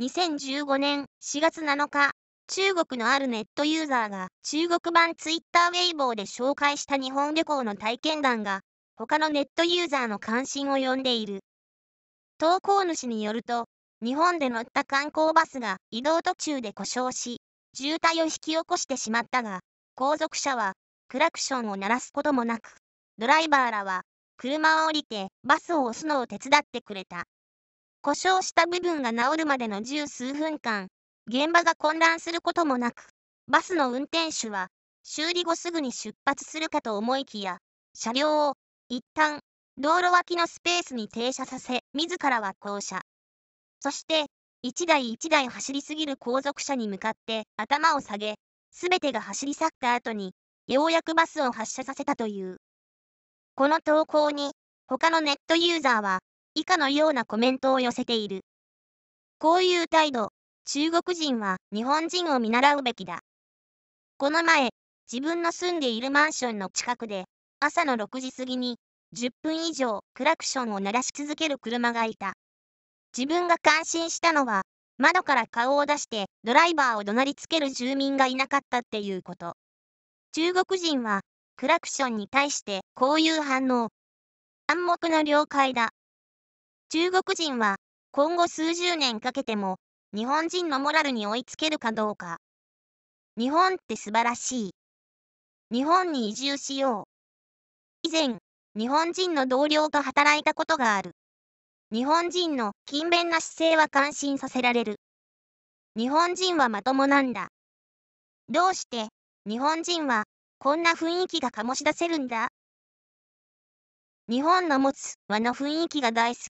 2015年4月7日、中国のあるネットユーザーが中国版ツイッターウェイボーで紹介した日本旅行の体験談が他のネットユーザーの関心を呼んでいる。投稿主によると、日本で乗った観光バスが移動途中で故障し、渋滞を引き起こしてしまったが、後続車はクラクションを鳴らすこともなく、ドライバーらは車を降りてバスを押すのを手伝ってくれた。故障した部分が治るまでの十数分間、現場が混乱することもなく、バスの運転手は、修理後すぐに出発するかと思いきや、車両を、一旦、道路脇のスペースに停車させ、自らは降車。そして、一台一台走りすぎる後続車に向かって頭を下げ、すべてが走り去った後に、ようやくバスを発車させたという。この投稿に、他のネットユーザーは、以下のようなコメントを寄せている。こういう態度、中国人は日本人を見習うべきだ。この前、自分の住んでいるマンションの近くで、朝の6時過ぎに、10分以上クラクションを鳴らし続ける車がいた。自分が感心したのは、窓から顔を出してドライバーを怒鳴りつける住民がいなかったっていうこと。中国人は、クラクションに対してこういう反応。暗黙の了解だ。中国人は今後数十年かけても日本人のモラルに追いつけるかどうか。日本って素晴らしい。日本に移住しよう。以前、日本人の同僚と働いたことがある。日本人の勤勉な姿勢は感心させられる。日本人はまともなんだ。どうして日本人はこんな雰囲気が醸し出せるんだ日本の持つ和の雰囲気が大好き。